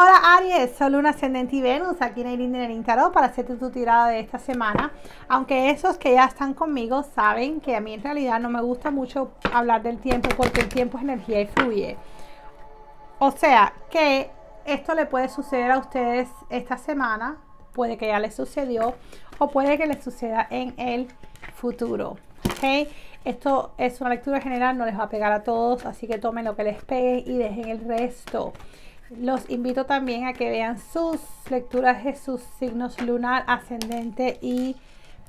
Hola Aries, soy Luna, Ascendente y Venus, aquí en Aileen en Intero para hacerte tu tirada de esta semana. Aunque esos que ya están conmigo saben que a mí en realidad no me gusta mucho hablar del tiempo porque el tiempo es energía y fluye. O sea, que esto le puede suceder a ustedes esta semana, puede que ya les sucedió o puede que les suceda en el futuro. Okay? Esto es una lectura general, no les va a pegar a todos, así que tomen lo que les pegue y dejen el resto. Los invito también a que vean sus lecturas de sus signos lunar, ascendente y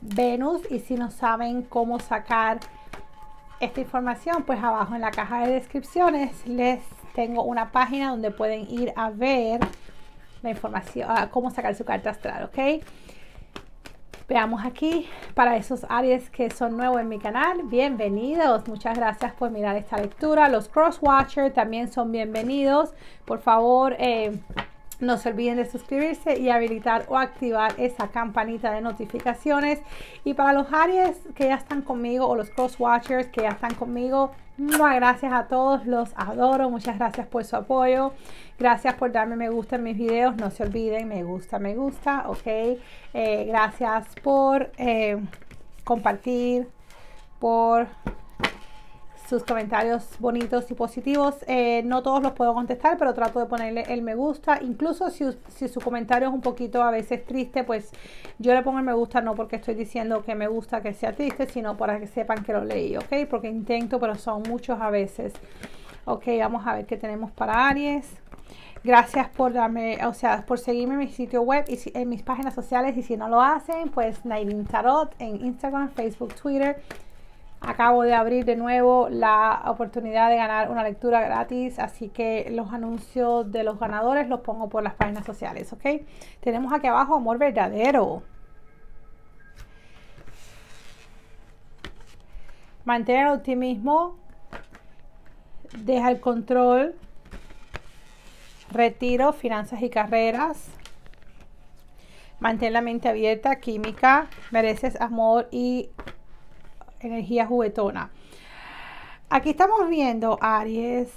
Venus. Y si no saben cómo sacar esta información, pues abajo en la caja de descripciones les tengo una página donde pueden ir a ver la información, a cómo sacar su carta astral, ¿ok? Veamos aquí para esos Aries que son nuevos en mi canal. Bienvenidos. Muchas gracias por mirar esta lectura. Los Cross también son bienvenidos. Por favor, eh, no se olviden de suscribirse y habilitar o activar esa campanita de notificaciones. Y para los Aries que ya están conmigo o los Cross Watchers que ya están conmigo, muchas gracias a todos, los adoro, muchas gracias por su apoyo, gracias por darme me gusta en mis videos, no se olviden, me gusta, me gusta, ok, eh, gracias por eh, compartir, por sus comentarios bonitos y positivos. Eh, no todos los puedo contestar, pero trato de ponerle el me gusta. Incluso si, su comentario es un poquito a veces triste, pues yo le pongo el me gusta no porque estoy diciendo que me gusta que sea triste, sino para que sepan que lo leí, ¿ok? Porque intento, pero son muchos a veces. Ok, vamos a ver qué tenemos para Aries. Gracias por darme, o sea, por seguirme en mi sitio web y en mis páginas sociales. Y si no lo hacen, pues Nairin Tarot en Instagram, Facebook, Twitter. Acabo de abrir de nuevo la oportunidad de ganar una lectura gratis, así que los anuncios de los ganadores los pongo por las páginas sociales, ¿ok? Tenemos aquí abajo Amor Verdadero. Mantener el optimismo, deja el control, retiro, finanzas y carreras. Mantén la mente abierta, química, mereces amor y energía juguetona. Aquí estamos viendo, Aries,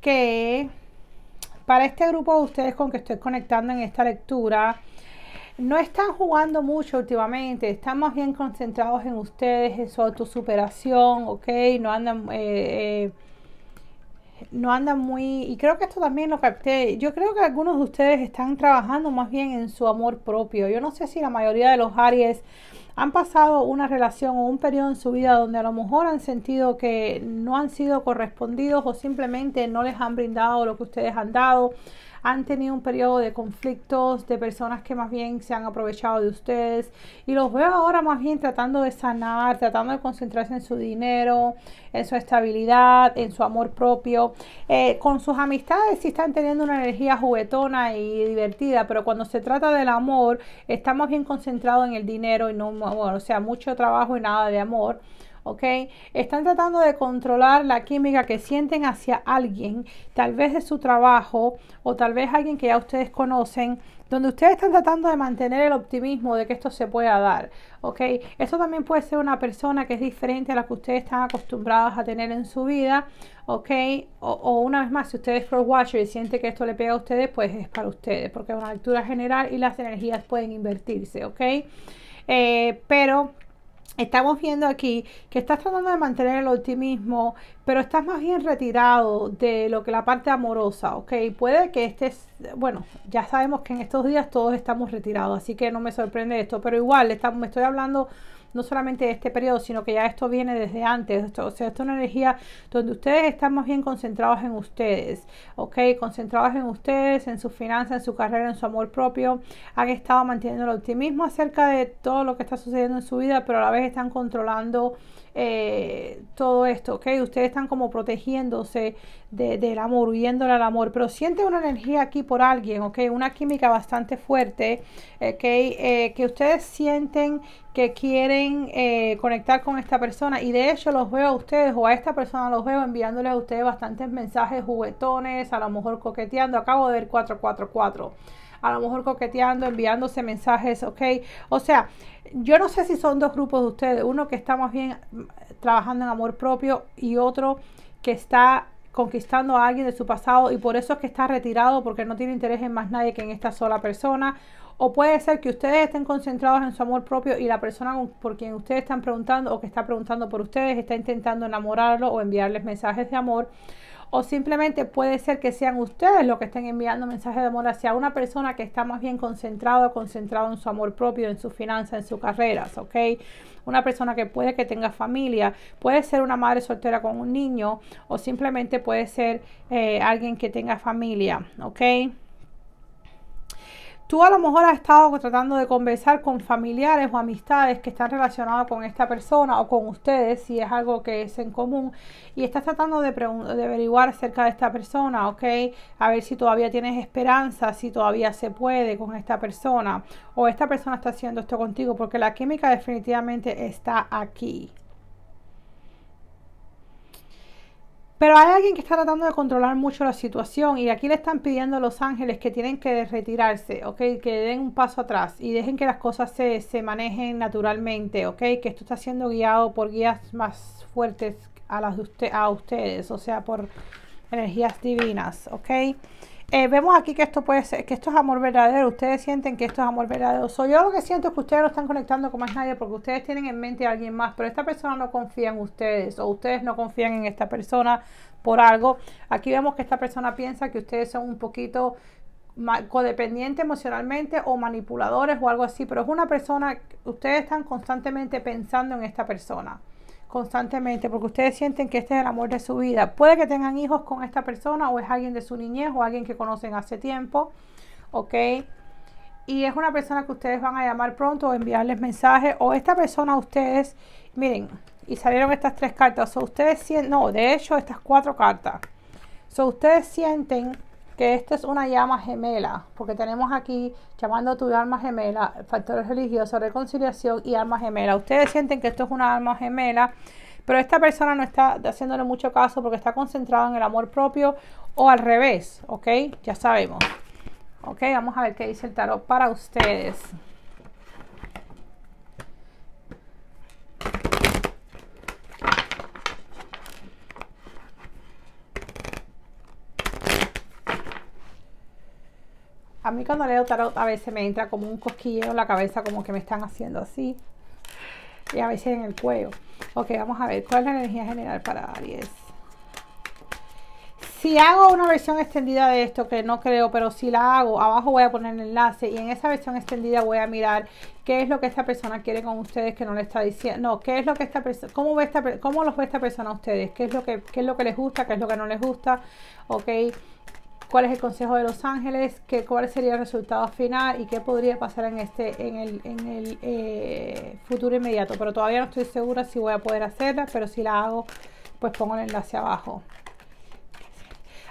que para este grupo de ustedes con que estoy conectando en esta lectura, no están jugando mucho últimamente, están más bien concentrados en ustedes, en su autosuperación, ¿ok? No andan, eh, eh, no andan muy, y creo que esto también lo capté, yo creo que algunos de ustedes están trabajando más bien en su amor propio, yo no sé si la mayoría de los Aries han pasado una relación o un periodo en su vida donde a lo mejor han sentido que no han sido correspondidos o simplemente no les han brindado lo que ustedes han dado, han tenido un periodo de conflictos, de personas que más bien se han aprovechado de ustedes y los veo ahora más bien tratando de sanar, tratando de concentrarse en su dinero, en su estabilidad, en su amor propio. Eh, con sus amistades sí están teniendo una energía juguetona y divertida, pero cuando se trata del amor, está más bien concentrado en el dinero y no, bueno, o sea, mucho trabajo y nada de amor. ¿ok? Están tratando de controlar la química que sienten hacia alguien, tal vez de su trabajo o tal vez alguien que ya ustedes conocen, donde ustedes están tratando de mantener el optimismo de que esto se pueda dar, ¿ok? Esto también puede ser una persona que es diferente a la que ustedes están acostumbrados a tener en su vida, ¿ok? O, una vez más, si ustedes pro watcher y siente que esto le pega a ustedes, pues es para ustedes, porque es una lectura general y las energías pueden invertirse, ¿ok? Eh, pero Estamos viendo aquí que estás tratando de mantener el optimismo, pero estás más bien retirado de lo que la parte amorosa, ¿ok? Puede que estés, bueno, ya sabemos que en estos días todos estamos retirados, así que no me sorprende esto, pero igual me estoy hablando no solamente de este periodo, sino que ya esto viene desde antes. o sea, esto es una energía donde ustedes están más bien concentrados en ustedes, ¿ok? Concentrados en ustedes, en sus finanzas, en su carrera, en su amor propio. Han estado manteniendo el optimismo acerca de todo lo que está sucediendo en su vida, pero a la vez están controlando eh, todo esto, ¿ok? Ustedes están como protegiéndose del amor, huyéndole al amor, pero siente una energía aquí por alguien, ¿ok? Una química bastante fuerte, ¿ok? Eh, que ustedes sienten que quieren eh, conectar con esta persona y de hecho los veo a ustedes o a esta persona los veo enviándoles a ustedes bastantes mensajes juguetones, a lo mejor coqueteando, acabo de ver 444 a lo mejor coqueteando, enviándose mensajes, ¿ok? O sea, yo no sé si son dos grupos de ustedes, uno que está más bien mm, trabajando en amor propio y otro que está conquistando a alguien de su pasado y por eso es que está retirado porque no tiene interés en más nadie que en esta sola persona. O puede ser que ustedes estén concentrados en su amor propio y la persona por quien ustedes están preguntando o que está preguntando por ustedes está intentando enamorarlo o enviarles mensajes de amor o simplemente puede ser que sean ustedes los que estén enviando mensajes de amor hacia una persona que está más bien concentrado, concentrado en su amor propio, en sus finanzas, en sus carreras, ¿ok? Una persona que puede que tenga familia, puede ser una madre soltera con un niño o simplemente puede ser eh, alguien que tenga familia, ¿ok? Tú a lo mejor has estado tratando de conversar con familiares o amistades que están relacionados con esta persona o con ustedes, si es algo que es en común, y estás tratando de, de, averiguar acerca de esta persona, ¿ok? A ver si todavía tienes esperanza, si todavía se puede con esta persona, o esta persona está haciendo esto contigo, porque la química definitivamente está aquí, Pero hay alguien que está tratando de controlar mucho la situación y aquí le están pidiendo a Los Ángeles que tienen que retirarse, ¿ok? Que den un paso atrás y dejen que las cosas se, se manejen naturalmente, okay, Que esto está siendo guiado por guías más fuertes a las de a ustedes, o sea, por energías divinas, ¿ok? Eh, vemos aquí que esto puede ser, que esto es amor verdadero. Ustedes sienten que esto es amor verdadero. Soy yo lo que siento es que ustedes no están conectando con más nadie porque ustedes tienen en mente a alguien más, pero esta persona no confía en ustedes o ustedes no confían en esta persona por algo. Aquí vemos que esta persona piensa que ustedes son un poquito codependiente emocionalmente o manipuladores o algo así, pero es una persona, ustedes están constantemente pensando en esta persona constantemente porque ustedes sienten que este es el amor de su vida. Puede que tengan hijos con esta persona o es alguien de su niñez o alguien que conocen hace tiempo, ¿ok? Y es una persona que ustedes van a llamar pronto o enviarles mensajes o esta persona a ustedes, miren, y salieron estas tres cartas, o ustedes sienten, no, de hecho estas cuatro cartas, so, ustedes sienten que esta es una llama gemela, porque tenemos aquí, llamando tu alma gemela, factores religiosos, reconciliación y alma gemela. Ustedes sienten que esto es una alma gemela, pero esta persona no está haciéndole mucho caso porque está concentrada en el amor propio o al revés, ¿ok? Ya sabemos. Ok, vamos a ver qué dice el tarot para ustedes. A mí cuando leo tarot a veces me entra como un cosquilleo en la cabeza, como que me están haciendo así. Y a veces en el cuello. Ok, vamos a ver, ¿cuál es la energía general para Aries? Si hago una versión extendida de esto, que no creo, pero si la hago, abajo voy a poner el enlace y en esa versión extendida voy a mirar qué es lo que esta persona quiere con ustedes que no le está diciendo, no, qué es lo que esta persona, cómo ve esta, los ve esta persona a ustedes, qué es lo que, qué es lo que les gusta, qué es lo que no les gusta, ok, cuál es el consejo de los ángeles, qué, cuál sería el resultado final y qué podría pasar en, este, en el, eh, futuro inmediato. Pero todavía no estoy segura si voy a poder hacerla, pero si la hago, pues pongo el enlace abajo.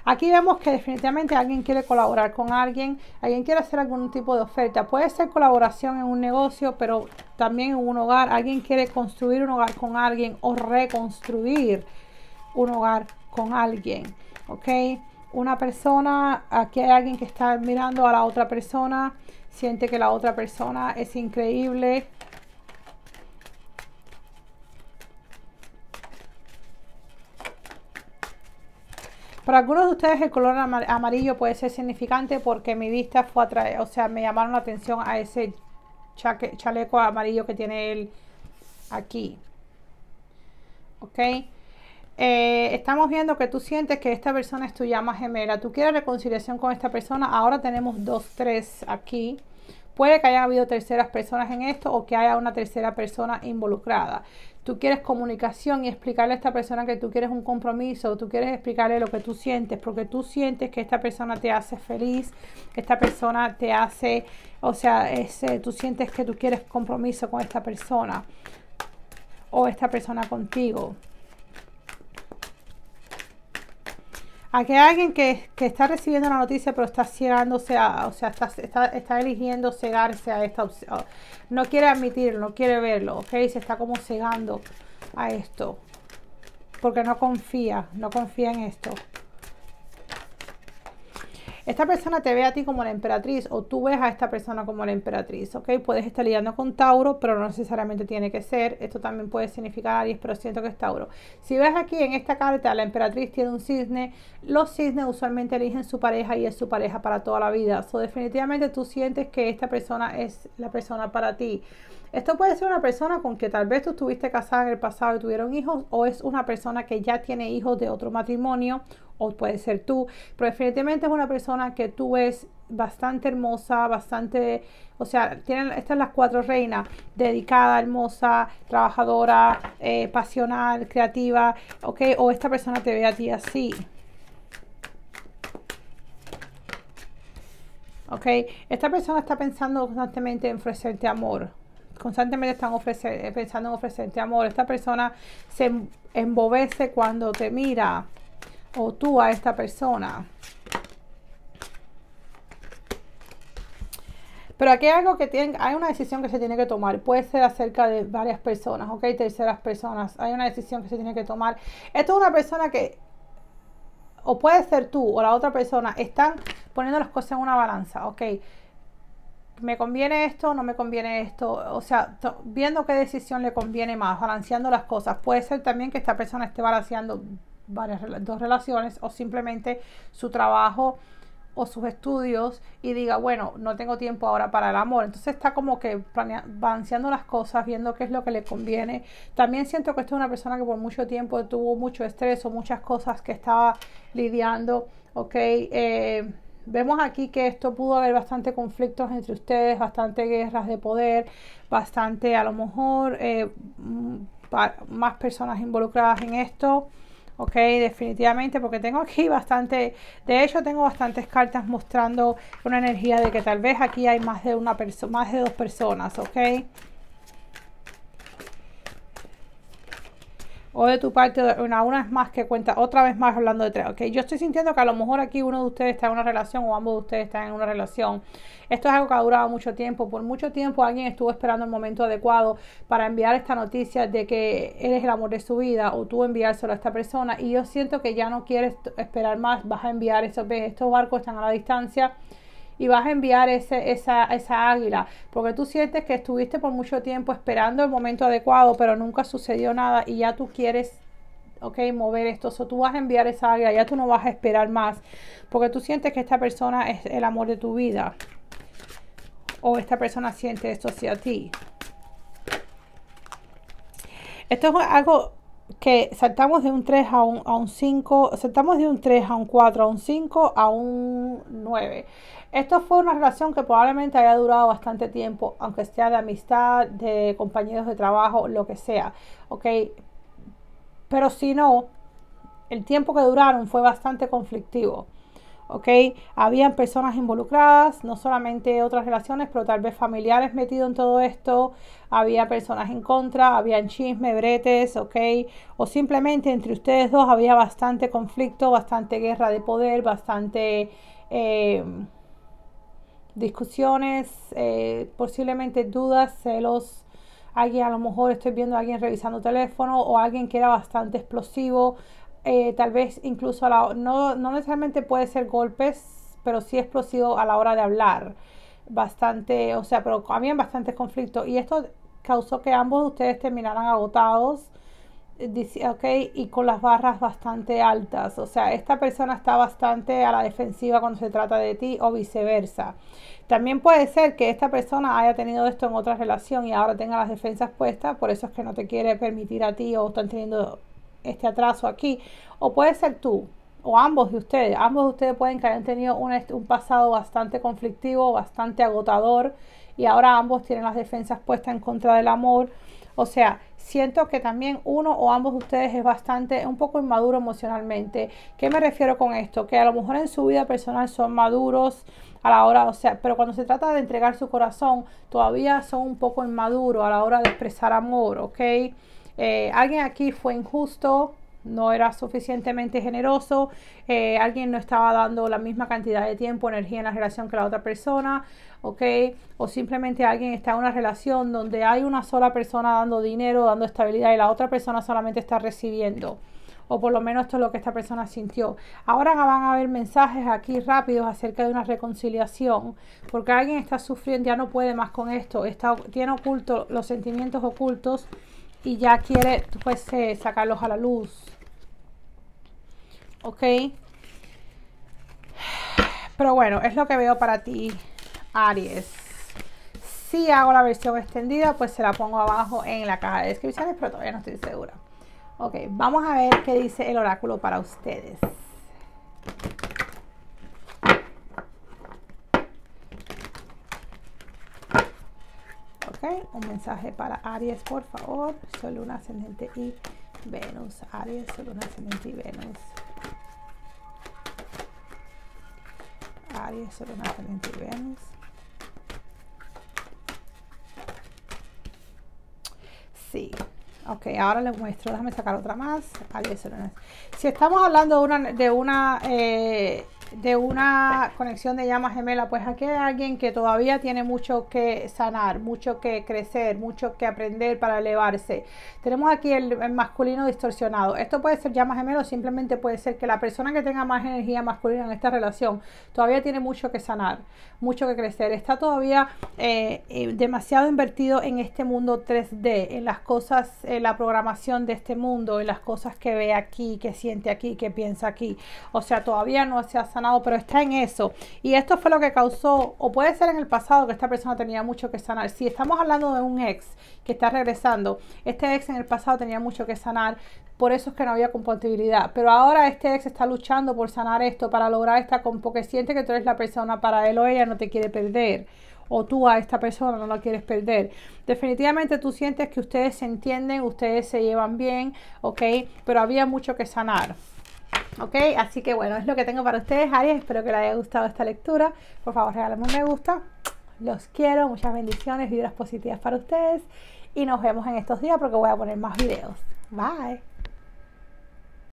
Aquí vemos que definitivamente alguien quiere colaborar con alguien, alguien quiere hacer algún tipo de oferta. Puede ser colaboración en un negocio, pero también en un hogar. Alguien quiere construir un hogar con alguien o reconstruir un hogar con alguien. ¿Ok? una persona, aquí hay alguien que está mirando a la otra persona, siente que la otra persona es increíble. Para algunos de ustedes el color amarillo puede ser significante porque mi vista fue atraída, o sea, me llamaron la atención a ese chaleco amarillo que tiene él aquí. ¿Ok? Eh, estamos viendo que tú sientes que esta persona es tu llama gemela, tú quieres reconciliación con esta persona, ahora tenemos dos, tres aquí. Puede que haya habido terceras personas en esto o que haya una tercera persona involucrada. Tú quieres comunicación y explicarle a esta persona que tú quieres un compromiso, tú quieres explicarle lo que tú sientes, porque tú sientes que esta persona te hace feliz, esta persona te hace, o sea, tú sientes que tú quieres compromiso con esta persona o esta persona contigo. a que alguien que, está recibiendo la noticia pero está cegándose a, o sea, está, eligiendo cegarse a esta opción, no quiere admitirlo, no quiere verlo, ok, se está como cegando a esto, porque no confía, no confía en esto esta persona te ve a ti como la emperatriz o tú ves a esta persona como la emperatriz, ¿ok? Puedes estar lidiando con Tauro, pero no necesariamente tiene que ser. Esto también puede significar Aries, pero siento que es Tauro. Si ves aquí en esta carta, la emperatriz tiene un cisne. Los cisnes usualmente eligen su pareja y es su pareja para toda la vida. O definitivamente tú sientes que esta persona es la persona para ti. Esto puede ser una persona con que tal vez tú estuviste casada en el pasado y tuvieron hijos, o es una persona que ya tiene hijos de otro matrimonio o puede ser tú, pero definitivamente es una persona que tú ves bastante hermosa, bastante, o sea, tienen estas las cuatro reinas, dedicada, hermosa, trabajadora, eh, pasional, creativa, ¿ok? O esta persona te ve a ti así. ¿Ok? Esta persona está pensando constantemente en ofrecerte amor, constantemente están ofrecer, eh, pensando en ofrecerte amor. Esta persona se embobece cuando te mira o tú a esta persona. Pero aquí hay algo que tiene, hay una decisión que se tiene que tomar. Puede ser acerca de varias personas, ¿ok? Terceras personas. Hay una decisión que se tiene que tomar. Esto es una persona que, o puede ser tú o la otra persona, están poniendo las cosas en una balanza, ¿ok? me conviene esto, no me conviene esto, o sea, viendo qué decisión le conviene más, balanceando las cosas. Puede ser también que esta persona esté balanceando varias, dos relaciones o simplemente su trabajo o sus estudios y diga, bueno, no tengo tiempo ahora para el amor. Entonces está como que balanceando las cosas, viendo qué es lo que le conviene. También siento que esta es una persona que por mucho tiempo tuvo mucho estrés o muchas cosas que estaba lidiando, ¿ok? Eh, vemos aquí que esto pudo haber bastante conflictos entre ustedes, bastante guerras de poder, bastante a lo mejor eh, más personas involucradas en esto ok, definitivamente, porque tengo aquí bastante, de hecho tengo bastantes cartas mostrando una energía de que tal vez aquí hay más de una persona, más de dos personas, ok. o de tu parte, una, una vez más que cuenta, otra vez más hablando de tres, ¿ok? Yo estoy sintiendo que a lo mejor aquí uno de ustedes está en una relación o ambos de ustedes están en una relación. Esto es algo que ha durado mucho tiempo. Por mucho tiempo alguien estuvo esperando el momento adecuado para enviar esta noticia de que eres el amor de su vida o tú enviárselo a esta persona. Y yo siento que ya no quieres esperar más, vas a enviar esos, estos barcos están a la distancia y vas a enviar esa, águila, porque tú sientes que estuviste por mucho tiempo esperando el momento adecuado, pero nunca sucedió nada y ya tú quieres ok, mover esto. O tú vas a enviar esa águila, ya tú no vas a esperar más, porque tú sientes que esta persona es el amor de tu vida. O esta persona siente esto hacia ti. Esto es algo que saltamos de un 3 a un, a un 5, saltamos de un 3 a un 4, a un 5, a un 9. Esto fue una relación que probablemente haya durado bastante tiempo, aunque sea de amistad, de compañeros de trabajo, lo que sea, Pero si no, el tiempo que duraron fue bastante conflictivo. ¿ok? Habían personas involucradas, no solamente otras relaciones, pero tal vez familiares metidos en todo esto, había personas en contra, habían chisme, bretes, ¿ok? O simplemente entre ustedes dos había bastante conflicto, bastante guerra de poder, bastante eh, discusiones, eh, posiblemente dudas, celos. Alguien, a lo mejor estoy viendo a alguien revisando teléfono o alguien que era bastante explosivo, eh, tal vez incluso no, no necesariamente puede ser golpes, pero sí explosivo a la hora de hablar. Bastante, o sea, pero habían bastantes conflictos y esto causó que ambos de ustedes terminaran agotados, ok, y con las barras bastante altas. O sea, esta persona está bastante a la defensiva cuando se trata de ti o viceversa. También puede ser que esta persona haya tenido esto en otra relación y ahora tenga las defensas puestas, por eso es que no te quiere permitir a ti o están teniendo este atraso aquí. O puede ser tú, o ambos de ustedes. Ambos de ustedes pueden que hayan tenido un, pasado bastante conflictivo, bastante agotador, y ahora ambos tienen las defensas puestas en contra del amor. O sea, siento que también uno o ambos de ustedes es bastante, un poco inmaduro emocionalmente. ¿Qué me refiero con esto? Que a lo mejor en su vida personal son maduros a la hora, o sea, pero cuando se trata de entregar su corazón, todavía son un poco inmaduros a la hora de expresar amor, ¿ok? Eh, alguien aquí fue injusto, no era suficientemente generoso, eh, alguien no estaba dando la misma cantidad de tiempo, energía en la relación que la otra persona, ¿ok? O simplemente alguien está en una relación donde hay una sola persona dando dinero, dando estabilidad y la otra persona solamente está recibiendo. O por lo menos esto es lo que esta persona sintió. Ahora van a haber mensajes aquí rápidos acerca de una reconciliación, porque alguien está sufriendo, ya no puede más con esto, tiene ocultos los sentimientos ocultos y ya quiere pues eh, sacarlos a la luz. Ok. Pero bueno, es lo que veo para ti, Aries. Si hago la versión extendida, pues se la pongo abajo en la caja de descripciones, pero todavía no estoy segura. Ok, vamos a ver qué dice el oráculo para ustedes. Un mensaje para Aries, por favor. Sol, Luna, Ascendente y Venus. Aries, Sol, Luna, Ascendente y Venus. Aries, Sol, Luna, Ascendente y Venus. Sí. Ok, ahora les muestro. Déjame sacar otra más. Aries, Sol, Luna. Si estamos hablando de una, eh, de una conexión de llamas gemela, pues aquí hay alguien que todavía tiene mucho que sanar, mucho que crecer, mucho que aprender para elevarse. Tenemos aquí el, masculino distorsionado. Esto puede ser llama gemela o simplemente puede ser que la persona que tenga más energía masculina en esta relación todavía tiene mucho que sanar, mucho que crecer. Está todavía eh, eh, demasiado invertido en este mundo 3D, en las cosas, en la programación de este mundo, en las cosas que ve aquí, que siente aquí, que piensa aquí. O sea, todavía no se ha pero está en eso. Y esto fue lo que causó, o puede ser en el pasado que esta persona tenía mucho que sanar. Si estamos hablando de un ex que está regresando, este ex en el pasado tenía mucho que sanar, por eso es que no había compatibilidad. Pero ahora este ex está luchando por sanar esto, para lograr esta, porque siente que tú eres la persona para él o ella, no te quiere perder o tú a esta persona no la quieres perder. Definitivamente tú sientes que ustedes se entienden, ustedes se llevan bien, ¿ok? Pero había mucho que sanar. Ok, así que bueno, es lo que tengo para ustedes, Aries. Espero que les haya gustado esta lectura. Por favor, regálame un me gusta. Los quiero, muchas bendiciones, vibras positivas para ustedes. Y nos vemos en estos días porque voy a poner más videos. Bye.